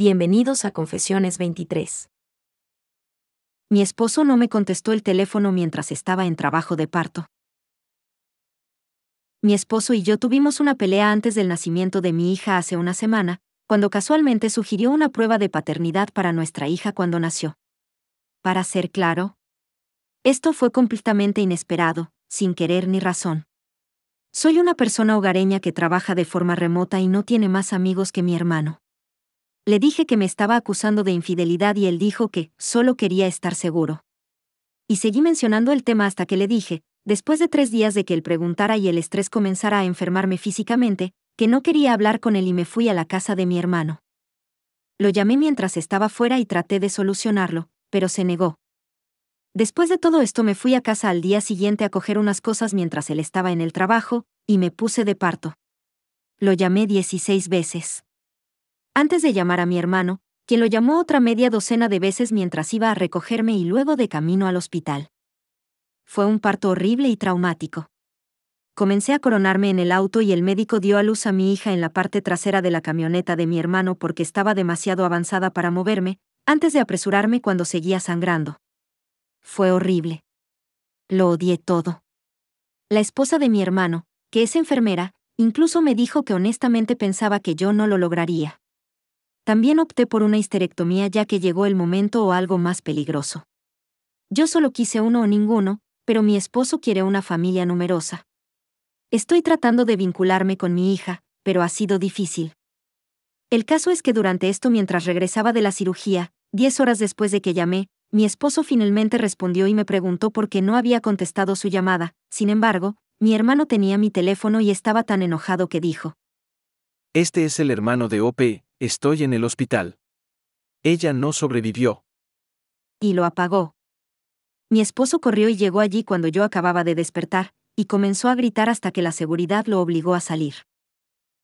Bienvenidos a Confesiones 23. Mi esposo no me contestó el teléfono mientras estaba en trabajo de parto. Mi esposo y yo tuvimos una pelea antes del nacimiento de mi hija hace una semana, cuando casualmente sugirió una prueba de paternidad para nuestra hija cuando nació. Para ser claro, esto fue completamente inesperado, sin querer ni razón. Soy una persona hogareña que trabaja de forma remota y no tiene más amigos que mi hermano le dije que me estaba acusando de infidelidad y él dijo que solo quería estar seguro. Y seguí mencionando el tema hasta que le dije, después de tres días de que él preguntara y el estrés comenzara a enfermarme físicamente, que no quería hablar con él y me fui a la casa de mi hermano. Lo llamé mientras estaba fuera y traté de solucionarlo, pero se negó. Después de todo esto me fui a casa al día siguiente a coger unas cosas mientras él estaba en el trabajo, y me puse de parto. Lo llamé 16 veces antes de llamar a mi hermano, quien lo llamó otra media docena de veces mientras iba a recogerme y luego de camino al hospital. Fue un parto horrible y traumático. Comencé a coronarme en el auto y el médico dio a luz a mi hija en la parte trasera de la camioneta de mi hermano porque estaba demasiado avanzada para moverme, antes de apresurarme cuando seguía sangrando. Fue horrible. Lo odié todo. La esposa de mi hermano, que es enfermera, incluso me dijo que honestamente pensaba que yo no lo lograría. También opté por una histerectomía ya que llegó el momento o algo más peligroso. Yo solo quise uno o ninguno, pero mi esposo quiere una familia numerosa. Estoy tratando de vincularme con mi hija, pero ha sido difícil. El caso es que durante esto mientras regresaba de la cirugía, diez horas después de que llamé, mi esposo finalmente respondió y me preguntó por qué no había contestado su llamada, sin embargo, mi hermano tenía mi teléfono y estaba tan enojado que dijo. Este es el hermano de OP, Estoy en el hospital. Ella no sobrevivió. Y lo apagó. Mi esposo corrió y llegó allí cuando yo acababa de despertar, y comenzó a gritar hasta que la seguridad lo obligó a salir.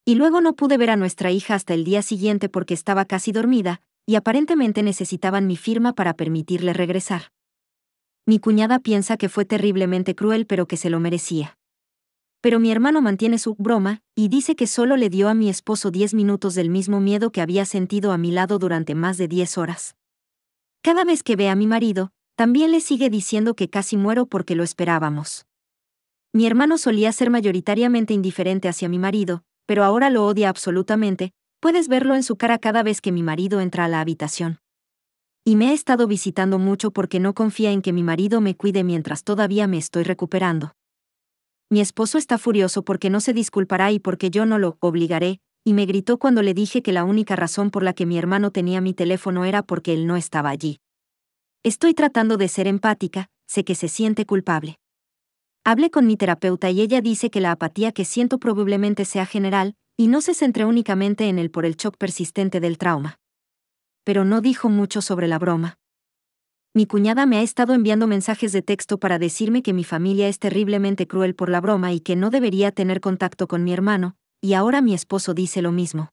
Y luego no pude ver a nuestra hija hasta el día siguiente porque estaba casi dormida, y aparentemente necesitaban mi firma para permitirle regresar. Mi cuñada piensa que fue terriblemente cruel pero que se lo merecía pero mi hermano mantiene su broma y dice que solo le dio a mi esposo 10 minutos del mismo miedo que había sentido a mi lado durante más de 10 horas. Cada vez que ve a mi marido, también le sigue diciendo que casi muero porque lo esperábamos. Mi hermano solía ser mayoritariamente indiferente hacia mi marido, pero ahora lo odia absolutamente, puedes verlo en su cara cada vez que mi marido entra a la habitación. Y me ha estado visitando mucho porque no confía en que mi marido me cuide mientras todavía me estoy recuperando. Mi esposo está furioso porque no se disculpará y porque yo no lo obligaré, y me gritó cuando le dije que la única razón por la que mi hermano tenía mi teléfono era porque él no estaba allí. Estoy tratando de ser empática, sé que se siente culpable. Hablé con mi terapeuta y ella dice que la apatía que siento probablemente sea general, y no se centre únicamente en él por el shock persistente del trauma. Pero no dijo mucho sobre la broma. Mi cuñada me ha estado enviando mensajes de texto para decirme que mi familia es terriblemente cruel por la broma y que no debería tener contacto con mi hermano, y ahora mi esposo dice lo mismo.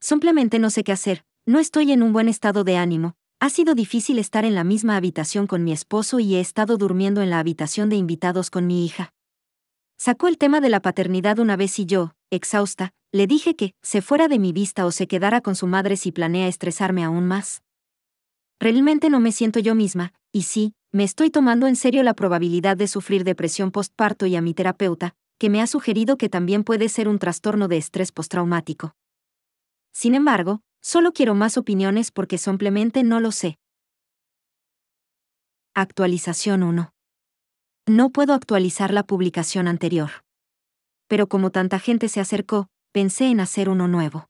Simplemente no sé qué hacer, no estoy en un buen estado de ánimo, ha sido difícil estar en la misma habitación con mi esposo y he estado durmiendo en la habitación de invitados con mi hija. Sacó el tema de la paternidad una vez y yo, exhausta, le dije que se fuera de mi vista o se quedara con su madre si planea estresarme aún más. Realmente no me siento yo misma, y sí, me estoy tomando en serio la probabilidad de sufrir depresión postparto y a mi terapeuta, que me ha sugerido que también puede ser un trastorno de estrés postraumático. Sin embargo, solo quiero más opiniones porque simplemente no lo sé. Actualización 1. No puedo actualizar la publicación anterior. Pero como tanta gente se acercó, pensé en hacer uno nuevo.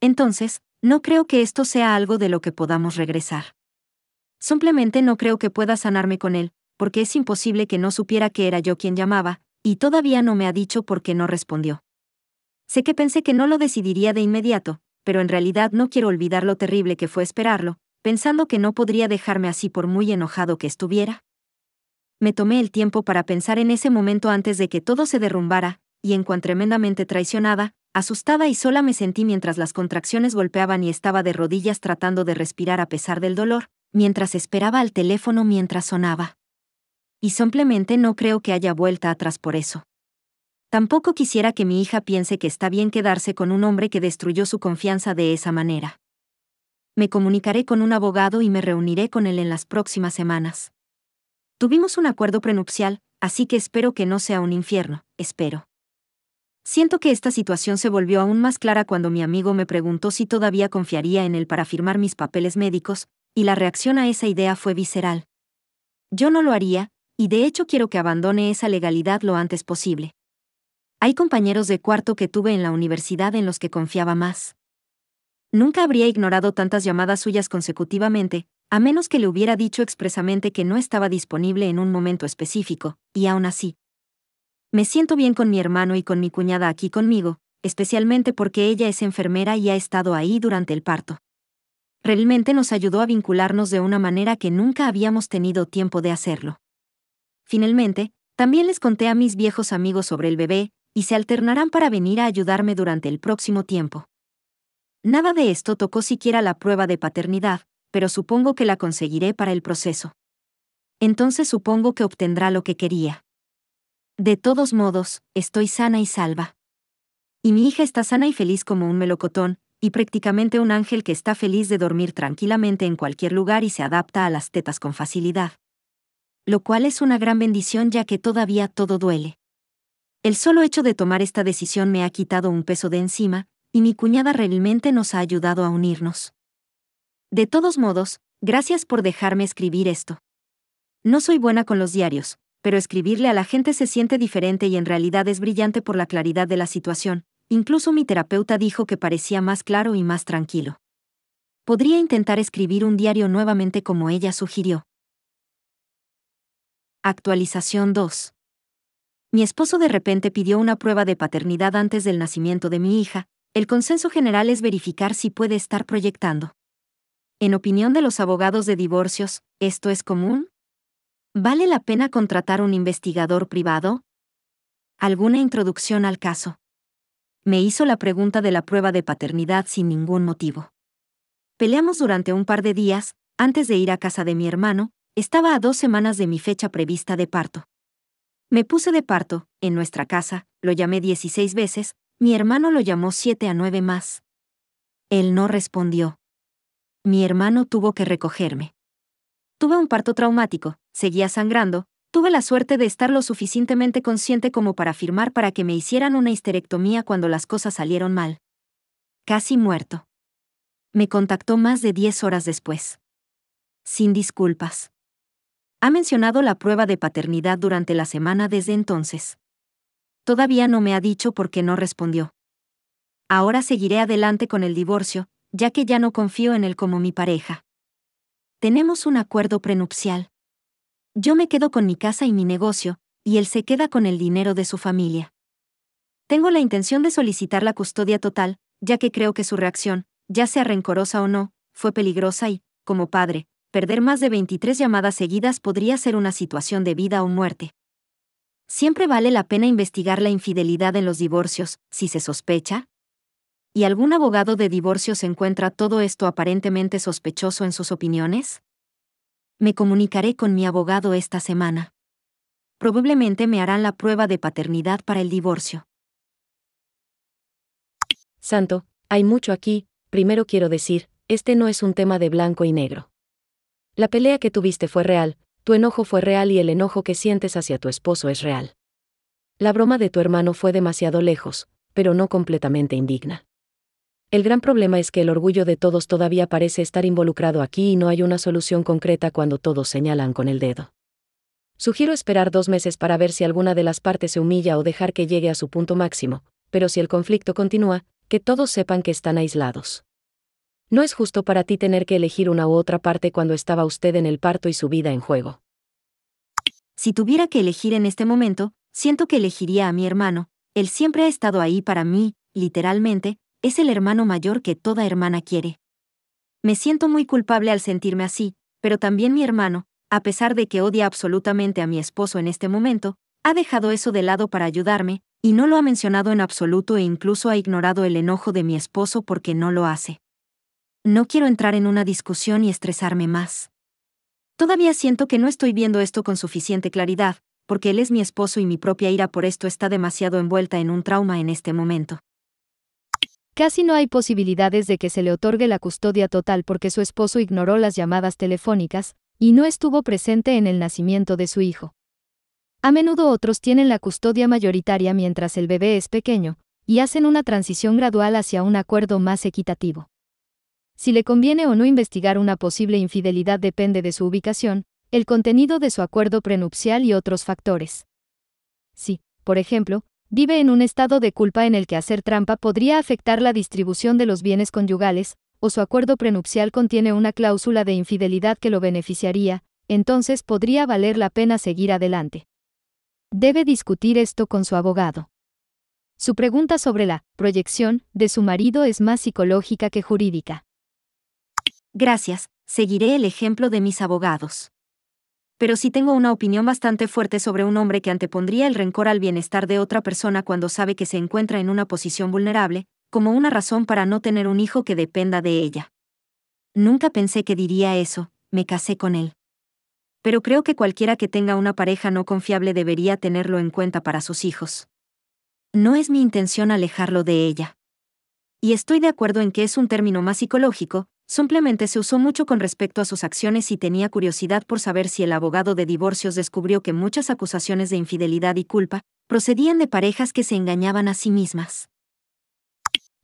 Entonces, no creo que esto sea algo de lo que podamos regresar. Simplemente no creo que pueda sanarme con él, porque es imposible que no supiera que era yo quien llamaba, y todavía no me ha dicho por qué no respondió. Sé que pensé que no lo decidiría de inmediato, pero en realidad no quiero olvidar lo terrible que fue esperarlo, pensando que no podría dejarme así por muy enojado que estuviera. Me tomé el tiempo para pensar en ese momento antes de que todo se derrumbara, y en cuán tremendamente traicionada, Asustada y sola me sentí mientras las contracciones golpeaban y estaba de rodillas tratando de respirar a pesar del dolor, mientras esperaba al teléfono mientras sonaba. Y simplemente no creo que haya vuelta atrás por eso. Tampoco quisiera que mi hija piense que está bien quedarse con un hombre que destruyó su confianza de esa manera. Me comunicaré con un abogado y me reuniré con él en las próximas semanas. Tuvimos un acuerdo prenupcial, así que espero que no sea un infierno, espero. Siento que esta situación se volvió aún más clara cuando mi amigo me preguntó si todavía confiaría en él para firmar mis papeles médicos, y la reacción a esa idea fue visceral. Yo no lo haría, y de hecho quiero que abandone esa legalidad lo antes posible. Hay compañeros de cuarto que tuve en la universidad en los que confiaba más. Nunca habría ignorado tantas llamadas suyas consecutivamente, a menos que le hubiera dicho expresamente que no estaba disponible en un momento específico, y aún así, me siento bien con mi hermano y con mi cuñada aquí conmigo, especialmente porque ella es enfermera y ha estado ahí durante el parto. Realmente nos ayudó a vincularnos de una manera que nunca habíamos tenido tiempo de hacerlo. Finalmente, también les conté a mis viejos amigos sobre el bebé, y se alternarán para venir a ayudarme durante el próximo tiempo. Nada de esto tocó siquiera la prueba de paternidad, pero supongo que la conseguiré para el proceso. Entonces supongo que obtendrá lo que quería. De todos modos, estoy sana y salva. Y mi hija está sana y feliz como un melocotón, y prácticamente un ángel que está feliz de dormir tranquilamente en cualquier lugar y se adapta a las tetas con facilidad. Lo cual es una gran bendición ya que todavía todo duele. El solo hecho de tomar esta decisión me ha quitado un peso de encima, y mi cuñada realmente nos ha ayudado a unirnos. De todos modos, gracias por dejarme escribir esto. No soy buena con los diarios, pero escribirle a la gente se siente diferente y en realidad es brillante por la claridad de la situación. Incluso mi terapeuta dijo que parecía más claro y más tranquilo. Podría intentar escribir un diario nuevamente como ella sugirió. Actualización 2. Mi esposo de repente pidió una prueba de paternidad antes del nacimiento de mi hija. El consenso general es verificar si puede estar proyectando. En opinión de los abogados de divorcios, ¿esto es común? ¿Vale la pena contratar un investigador privado? Alguna introducción al caso. Me hizo la pregunta de la prueba de paternidad sin ningún motivo. Peleamos durante un par de días, antes de ir a casa de mi hermano, estaba a dos semanas de mi fecha prevista de parto. Me puse de parto, en nuestra casa, lo llamé 16 veces, mi hermano lo llamó 7 a 9 más. Él no respondió. Mi hermano tuvo que recogerme. Tuve un parto traumático, seguía sangrando, tuve la suerte de estar lo suficientemente consciente como para firmar para que me hicieran una histerectomía cuando las cosas salieron mal. Casi muerto. Me contactó más de 10 horas después. Sin disculpas. Ha mencionado la prueba de paternidad durante la semana desde entonces. Todavía no me ha dicho por qué no respondió. Ahora seguiré adelante con el divorcio, ya que ya no confío en él como mi pareja. Tenemos un acuerdo prenupcial. Yo me quedo con mi casa y mi negocio, y él se queda con el dinero de su familia. Tengo la intención de solicitar la custodia total, ya que creo que su reacción, ya sea rencorosa o no, fue peligrosa y, como padre, perder más de 23 llamadas seguidas podría ser una situación de vida o muerte. Siempre vale la pena investigar la infidelidad en los divorcios, si se sospecha. ¿Y algún abogado de divorcios encuentra todo esto aparentemente sospechoso en sus opiniones? Me comunicaré con mi abogado esta semana. Probablemente me harán la prueba de paternidad para el divorcio. Santo, hay mucho aquí, primero quiero decir, este no es un tema de blanco y negro. La pelea que tuviste fue real, tu enojo fue real y el enojo que sientes hacia tu esposo es real. La broma de tu hermano fue demasiado lejos, pero no completamente indigna. El gran problema es que el orgullo de todos todavía parece estar involucrado aquí y no hay una solución concreta cuando todos señalan con el dedo. Sugiero esperar dos meses para ver si alguna de las partes se humilla o dejar que llegue a su punto máximo, pero si el conflicto continúa, que todos sepan que están aislados. No es justo para ti tener que elegir una u otra parte cuando estaba usted en el parto y su vida en juego. Si tuviera que elegir en este momento, siento que elegiría a mi hermano, él siempre ha estado ahí para mí, literalmente, es el hermano mayor que toda hermana quiere. Me siento muy culpable al sentirme así, pero también mi hermano, a pesar de que odia absolutamente a mi esposo en este momento, ha dejado eso de lado para ayudarme, y no lo ha mencionado en absoluto e incluso ha ignorado el enojo de mi esposo porque no lo hace. No quiero entrar en una discusión y estresarme más. Todavía siento que no estoy viendo esto con suficiente claridad, porque él es mi esposo y mi propia ira por esto está demasiado envuelta en un trauma en este momento. Casi no hay posibilidades de que se le otorgue la custodia total porque su esposo ignoró las llamadas telefónicas y no estuvo presente en el nacimiento de su hijo. A menudo otros tienen la custodia mayoritaria mientras el bebé es pequeño, y hacen una transición gradual hacia un acuerdo más equitativo. Si le conviene o no investigar una posible infidelidad depende de su ubicación, el contenido de su acuerdo prenupcial y otros factores. Si, por ejemplo, Vive en un estado de culpa en el que hacer trampa podría afectar la distribución de los bienes conyugales, o su acuerdo prenupcial contiene una cláusula de infidelidad que lo beneficiaría, entonces podría valer la pena seguir adelante. Debe discutir esto con su abogado. Su pregunta sobre la proyección de su marido es más psicológica que jurídica. Gracias, seguiré el ejemplo de mis abogados pero sí tengo una opinión bastante fuerte sobre un hombre que antepondría el rencor al bienestar de otra persona cuando sabe que se encuentra en una posición vulnerable, como una razón para no tener un hijo que dependa de ella. Nunca pensé que diría eso, me casé con él. Pero creo que cualquiera que tenga una pareja no confiable debería tenerlo en cuenta para sus hijos. No es mi intención alejarlo de ella. Y estoy de acuerdo en que es un término más psicológico, Simplemente se usó mucho con respecto a sus acciones y tenía curiosidad por saber si el abogado de divorcios descubrió que muchas acusaciones de infidelidad y culpa procedían de parejas que se engañaban a sí mismas.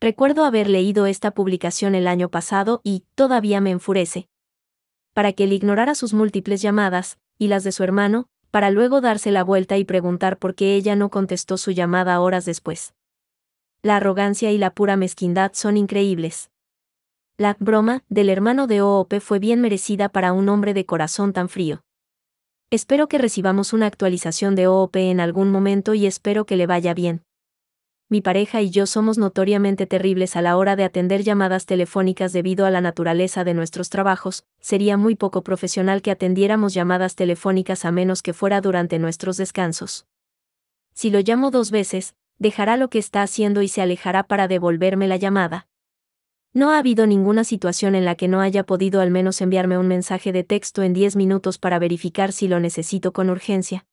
Recuerdo haber leído esta publicación el año pasado y todavía me enfurece. Para que él ignorara sus múltiples llamadas, y las de su hermano, para luego darse la vuelta y preguntar por qué ella no contestó su llamada horas después. La arrogancia y la pura mezquindad son increíbles. La broma del hermano de OOP fue bien merecida para un hombre de corazón tan frío. Espero que recibamos una actualización de OOP en algún momento y espero que le vaya bien. Mi pareja y yo somos notoriamente terribles a la hora de atender llamadas telefónicas debido a la naturaleza de nuestros trabajos, sería muy poco profesional que atendiéramos llamadas telefónicas a menos que fuera durante nuestros descansos. Si lo llamo dos veces, dejará lo que está haciendo y se alejará para devolverme la llamada. No ha habido ninguna situación en la que no haya podido al menos enviarme un mensaje de texto en 10 minutos para verificar si lo necesito con urgencia.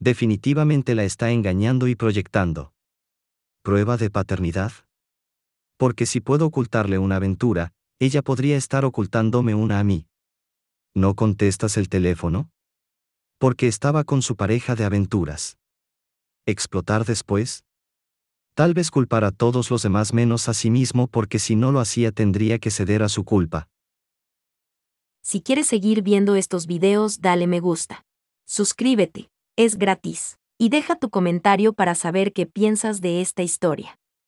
Definitivamente la está engañando y proyectando. Prueba de paternidad. Porque si puedo ocultarle una aventura, ella podría estar ocultándome una a mí. ¿No contestas el teléfono? Porque estaba con su pareja de aventuras. ¿Explotar después? Tal vez culpar a todos los demás menos a sí mismo porque si no lo hacía tendría que ceder a su culpa. Si quieres seguir viendo estos videos dale me gusta. Suscríbete, es gratis. Y deja tu comentario para saber qué piensas de esta historia.